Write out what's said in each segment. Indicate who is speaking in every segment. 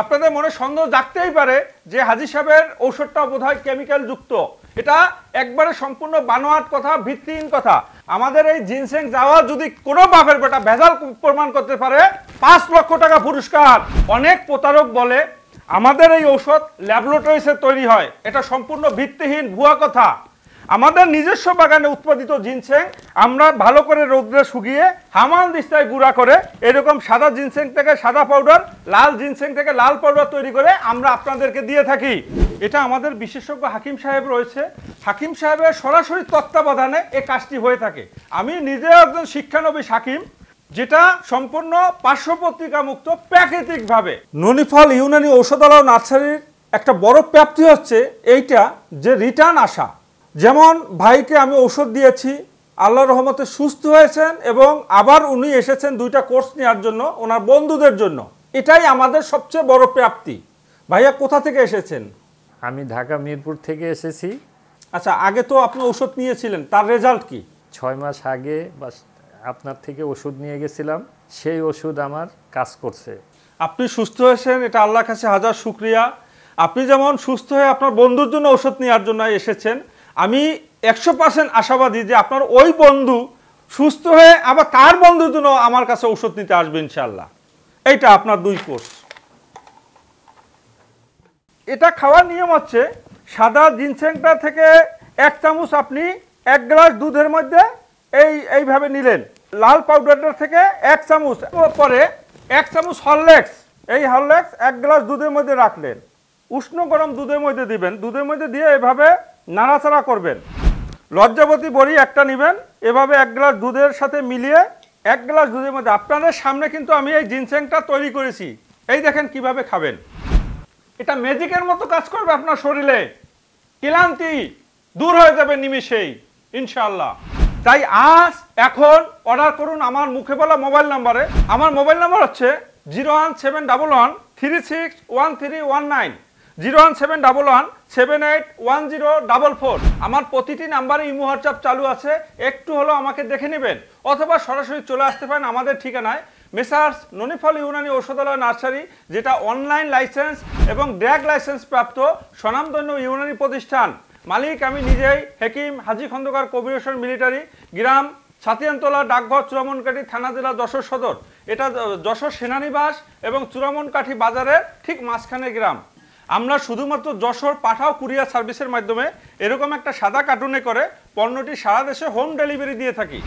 Speaker 1: আপনাদের মনে সন্দেহ জাগতেই পারে যে হাজির সাহেবের ঔষধটা বোধহয় কেমিক্যাল যুক্ত এটা একবারে সম্পূর্ণ বানোয়াট কথা ভিত্তিহীন কথা আমাদের এই জিনসেং যাওয়া যদি কোনো বাপের বেটা ভেজাল প্রমাণ করতে পারে পাঁচ লক্ষ টাকা পুরস্কার অনেক প্রতারক বলে আমাদের এই ঔষধ ল্যাবরেটরিসে তৈরি হয় এটা সম্পূর্ণ ভিত্তিহীন ভুয়া কথা আমাদের নিজস্ব বাগানে উৎপাদিত জিনসেং আমরা ভালো করে রৌদ্রে শুকিয়ে হামাল দিস্তায় গুঁড়া করে এরকম সাদা জিনসেং থেকে সাদা পাউডার লাল জিনসেং থেকে লাল পাউডার তৈরি করে আমরা আপনাদেরকে দিয়ে থাকি এটা আমাদের বিশেষজ্ঞ হাকিম সাহেব রয়েছে হাকিম সাহেবের সরাসরি তত্ত্বাবধানে এ কাজটি হয়ে থাকে আমি নিজে একজন শিক্ষানবী হাকিম যেটা সম্পূর্ণ পার্শ্বপত্রিকামুক্ত মুক্ত প্রাকৃতিকভাবে ননিফল ইউনানি ঔষধালয় নার্সারির একটা বড় প্রাপ্তি হচ্ছে এইটা যে রিটার্ন আসা যেমন ভাইকে আমি ওষুধ দিয়েছি আল্লাহ রহমতে সুস্থ হয়েছেন এবং আবার উনি এসেছেন দুইটা কোর্স নেওয়ার জন্য ওনার বন্ধুদের জন্য এটাই আমাদের সবচেয়ে বড় প্রাপ্তি ভাইয়া কোথা থেকে এসেছেন আমি ঢাকা মিরপুর থেকে এসেছি আচ্ছা আগে তো আপনি ওষুধ নিয়েছিলেন তার রেজাল্ট কি ছয় মাস আগে বা আপনার থেকে ওষুধ নিয়ে গেছিলাম সেই ওষুধ আমার কাজ করছে আপনি সুস্থ হয়েছেন এটা আল্লাহ কাছে হাজার শুক্রিয়া আপনি যেমন সুস্থ হয়ে আপনার বন্ধুর জন্য ওষুধ নেওয়ার জন্য এসেছেন আমি একশো পার্সেন্ট আশাবাদী যে আপনার ওই বন্ধু সুস্থ হয়ে আবার তার বন্ধুর জন্য আমার কাছে ওষুধ নিতে আসবে ইনশাল্লাহ এইটা আপনার দুই কোর্স এটা খাওয়ার নিয়ম হচ্ছে সাদা জিনসেংটা থেকে এক চামচ আপনি এক গ্লাস দুধের মধ্যে এই এইভাবে নিলেন লাল পাউডারটা থেকে এক চামচ পরে এক চামচ হরলেক্স এই হরলেক্স এক গ্লাস দুধের মধ্যে রাখলেন উষ্ণ গরম দুধের মধ্যে দিবেন দুধের মধ্যে দিয়ে এভাবে নাড়াচাড়া করবেন লজ্জাবতী বড়ি একটা নেবেন এভাবে এক গ্লাস দুধের সাথে মিলিয়ে এক গ্লাস দুধের মধ্যে আপনাদের সামনে কিন্তু আমি এই জিনসেংটা তৈরি করেছি এই দেখেন কিভাবে খাবেন এটা ম্যাজিকের মতো কাজ করবে আপনার শরীরে ক্লান্তি দূর হয়ে যাবে নিমিশেই ইনশাল্লাহ তাই আজ এখন অর্ডার করুন আমার মুখে বলা মোবাইল নাম্বারে আমার মোবাইল নাম্বার হচ্ছে zero one seven double one three six one three one nine zero one seven double one seven eight one zero double four আমার প্রতিটি নাম্বারে ইমো হোয়াটসঅ্যাপ চালু আছে একটু হলো আমাকে দেখে নেবেন অথবা সরাসরি চলে আসতে পারেন আমাদের ঠিকানায় মেসার্স ননিফল ইউনানি ঔষধালয় নার্সারি যেটা অনলাইন লাইসেন্স এবং ড্র্যাগ লাইসেন্স প্রাপ্ত স্বনামধন্য ইউনানি প্রতিষ্ঠান মালিক আমি নিজেই হেকিম হাজি খন্দকার কবির হোসেন মিলিটারি গ্রাম ছাতিয়ানতলা ডাকঘর চূড়ামনকাঠি থানা জেলা যশোর সদর এটা যশোর সেনানিবাস এবং চূড়ামনকাঠি বাজারের ঠিক মাঝখানে গ্রাম আমরা শুধুমাত্র যশোর পাঠাও কুরিয়ার সার্ভিসের মাধ্যমে এরকম একটা সাদা কার্টুনে করে পণ্যটি সারা দেশে হোম ডেলিভারি দিয়ে থাকি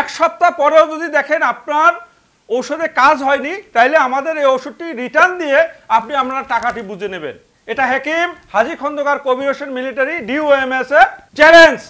Speaker 1: এক সপ্তাহ পরেও যদি দেখেন আপনার ঔষধে কাজ হয়নি তাইলে আমাদের এই ওষুধটি রিটার্ন দিয়ে আপনি আপনার টাকাটি বুঝে নেবেন এটা হেকিম হাজি খন্দকার কবির হোসেন মিলিটারি ডিওএমএস এ চ্যালেঞ্জ